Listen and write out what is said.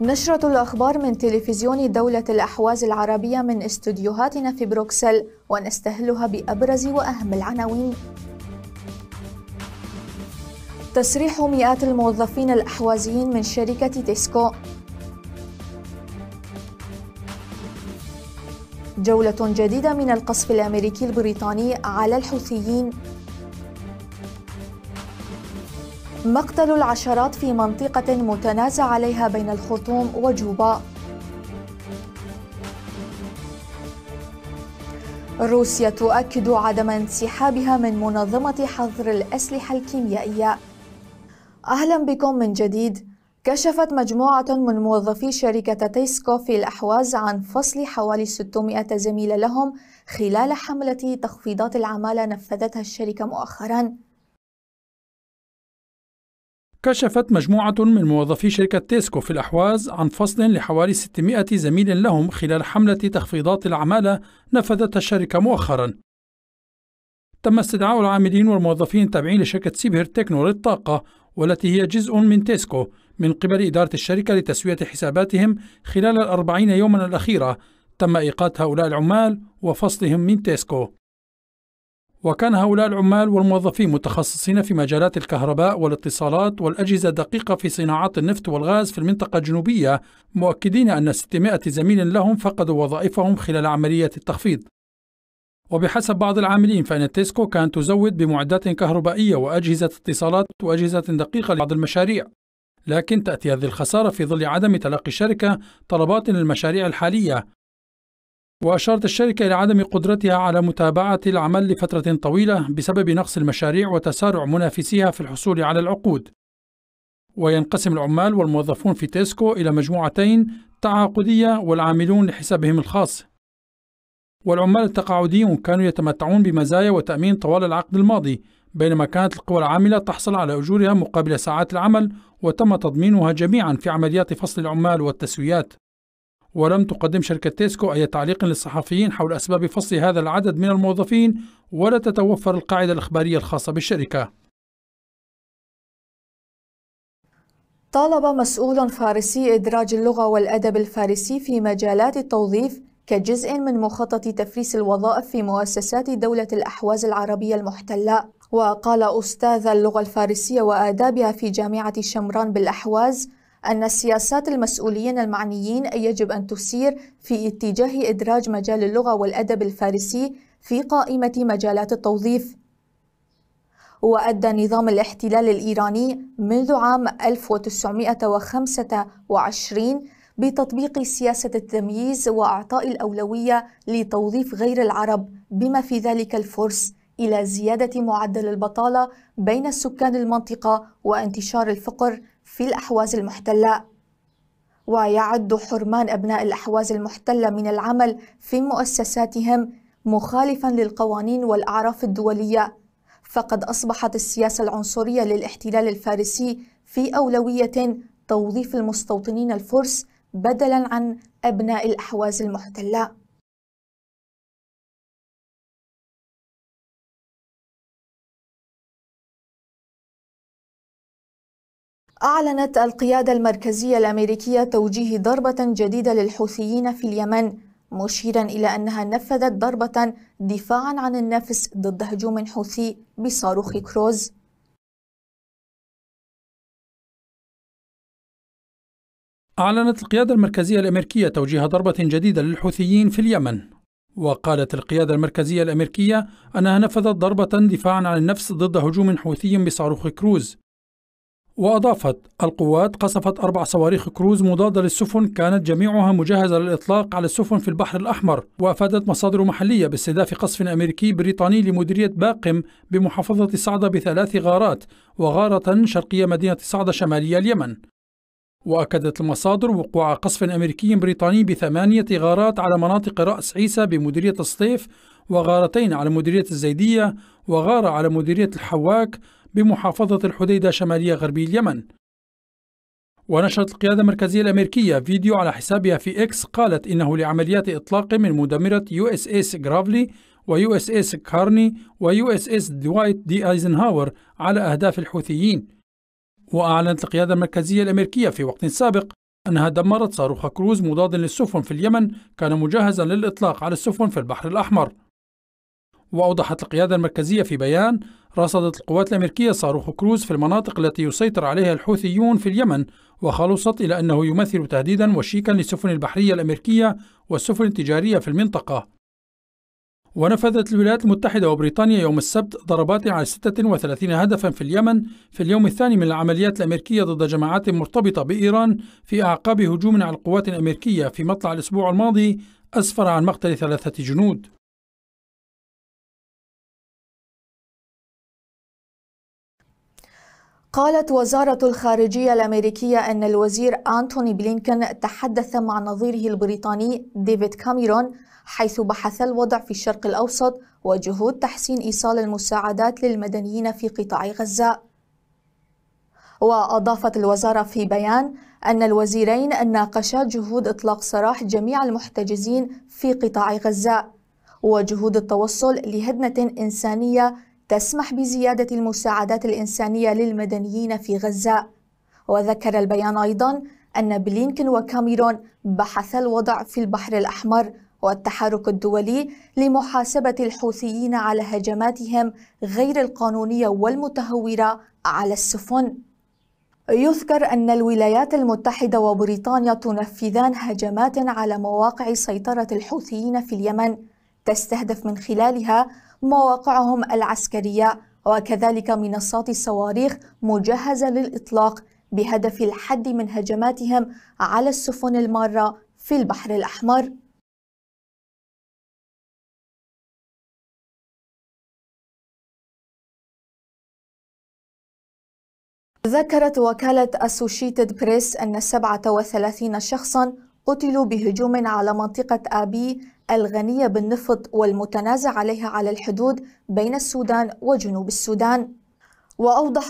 نشرة الأخبار من تلفزيون دولة الأحواز العربية من استوديوهاتنا في بروكسل ونستهلها بأبرز وأهم العناوين تصريح مئات الموظفين الأحوازيين من شركة تيسكو جولة جديدة من القصف الأمريكي البريطاني على الحوثيين مقتل العشرات في منطقة متنازع عليها بين الخرطوم وجوبا روسيا تؤكد عدم انسحابها من منظمة حظر الأسلحة الكيميائية أهلا بكم من جديد كشفت مجموعة من موظفي شركة تيسكو في الأحواز عن فصل حوالي 600 زميل لهم خلال حملة تخفيضات العمالة نفذتها الشركة مؤخراً كشفت مجموعة من موظفي شركة تيسكو في الأحواز عن فصل لحوالي 600 زميل لهم خلال حملة تخفيضات العمالة نفذتها الشركة مؤخرا تم استدعاء العاملين والموظفين التابعين لشركة سيبهر تكنو للطاقة والتي هي جزء من تيسكو من قبل إدارة الشركة لتسوية حساباتهم خلال الأربعين يوما الأخيرة تم إيقاف هؤلاء العمال وفصلهم من تيسكو وكان هؤلاء العمال والموظفين متخصصين في مجالات الكهرباء والاتصالات والأجهزة الدقيقة في صناعات النفط والغاز في المنطقة الجنوبية مؤكدين أن 600 زميل لهم فقدوا وظائفهم خلال عملية التخفيض وبحسب بعض العاملين فإن تيسكو كانت تزود بمعدات كهربائية وأجهزة اتصالات وأجهزة دقيقة لبعض المشاريع لكن تأتي هذه الخسارة في ظل عدم تلقي الشركة طلبات للمشاريع الحالية وأشارت الشركة إلى عدم قدرتها على متابعة العمل لفترة طويلة بسبب نقص المشاريع وتسارع منافسيها في الحصول على العقود. وينقسم العمال والموظفون في تيسكو إلى مجموعتين تعاقدية والعاملون لحسابهم الخاص. والعمال التقاعديون كانوا يتمتعون بمزايا وتأمين طوال العقد الماضي، بينما كانت القوى العاملة تحصل على أجورها مقابل ساعات العمل وتم تضمينها جميعا في عمليات فصل العمال والتسويات. ولم تقدم شركة تيسكو أي تعليق للصحفيين حول أسباب فصل هذا العدد من الموظفين ولا تتوفر القاعدة الإخبارية الخاصة بالشركة طالب مسؤول فارسي إدراج اللغة والأدب الفارسي في مجالات التوظيف كجزء من مخطط تفريس الوظائف في مؤسسات دولة الأحواز العربية المحتلة وقال أستاذ اللغة الفارسية وآدابها في جامعة شمران بالأحواز أن السياسات المسؤولين المعنيين يجب أن تسير في اتجاه إدراج مجال اللغة والأدب الفارسي في قائمة مجالات التوظيف. وأدى نظام الاحتلال الإيراني منذ عام 1925 بتطبيق سياسة التمييز وإعطاء الأولوية لتوظيف غير العرب بما في ذلك الفرس إلى زيادة معدل البطالة بين سكان المنطقة وانتشار الفقر في الأحواز المحتلة ويعد حرمان أبناء الأحواز المحتلة من العمل في مؤسساتهم مخالفا للقوانين والأعراف الدولية فقد أصبحت السياسة العنصرية للاحتلال الفارسي في أولوية توظيف المستوطنين الفرس بدلا عن أبناء الأحواز المحتلة أعلنت القيادة المركزية الأمريكية توجيه ضربة جديدة للحوثيين في اليمن مشيرا إلى أنها نفذت ضربة دفاعا عن النفس ضد هجوم حوثي بصاروخ كروز أعلنت القيادة المركزية الأمريكية توجيه ضربة جديدة للحوثيين في اليمن وقالت القيادة المركزية الأمريكية أنها نفذت ضربة دفاعا عن النفس ضد هجوم حوثي بصاروخ كروز وأضافت القوات قصفت أربع صواريخ كروز مضادة للسفن كانت جميعها مجهزة للإطلاق على السفن في البحر الأحمر وأفادت مصادر محلية باستهداف قصف أمريكي بريطاني لمديرية باقم بمحافظة صعدة بثلاث غارات وغارة شرقية مدينة صعدة شمالية اليمن وأكدت المصادر وقوع قصف أمريكي بريطاني بثمانية غارات على مناطق رأس عيسى بمديرية الصيف وغارتين على مديرية الزيدية وغارة على مديرية الحواك بمحافظة الحديدة شمالية غربي اليمن ونشرت القيادة المركزية الأمريكية فيديو على حسابها في إكس قالت إنه لعمليات إطلاق من مدمرة يو اس اس جرافلي ويو اس اس كارني ويو اس اس دوايت دي ايزنهاور على أهداف الحوثيين وأعلنت القيادة المركزية الأمريكية في وقت سابق أنها دمرت صاروخ كروز مضاد للسفن في اليمن كان مجهزا للإطلاق على السفن في البحر الأحمر وأوضحت القيادة المركزية في بيان رصدت القوات الأمريكية صاروخ كروز في المناطق التي يسيطر عليها الحوثيون في اليمن وخلصت إلى أنه يمثل تهديدا وشيكا للسفن البحرية الأمريكية والسفن التجارية في المنطقة ونفذت الولايات المتحدة وبريطانيا يوم السبت ضربات على 36 هدفا في اليمن في اليوم الثاني من العمليات الأمريكية ضد جماعات مرتبطة بإيران في أعقاب هجوم على القوات الأمريكية في مطلع الأسبوع الماضي أسفر عن مقتل ثلاثة جنود قالت وزارة الخارجية الأمريكية أن الوزير أنتوني بلينكن تحدث مع نظيره البريطاني ديفيد كاميرون حيث بحث الوضع في الشرق الأوسط وجهود تحسين إيصال المساعدات للمدنيين في قطاع غزة. وأضافت الوزارة في بيان أن الوزيرين ناقشا جهود إطلاق سراح جميع المحتجزين في قطاع غزة وجهود التوصل لهدنة إنسانية تسمح بزيادة المساعدات الإنسانية للمدنيين في غزة وذكر البيان أيضا أن بلينكن وكاميرون بحثا الوضع في البحر الأحمر والتحرك الدولي لمحاسبة الحوثيين على هجماتهم غير القانونية والمتهورة على السفن. يذكر أن الولايات المتحدة وبريطانيا تنفذان هجمات على مواقع سيطرة الحوثيين في اليمن تستهدف من خلالها مواقعهم العسكرية وكذلك منصات الصواريخ مجهزة للإطلاق بهدف الحد من هجماتهم على السفن المارة في البحر الأحمر ذكرت وكالة أسوشيتد بريس أن 37 شخصاً قتلوا بهجوم على منطقة آبي الغنية بالنفط والمتنازع عليها على الحدود بين السودان وجنوب السودان وأوضح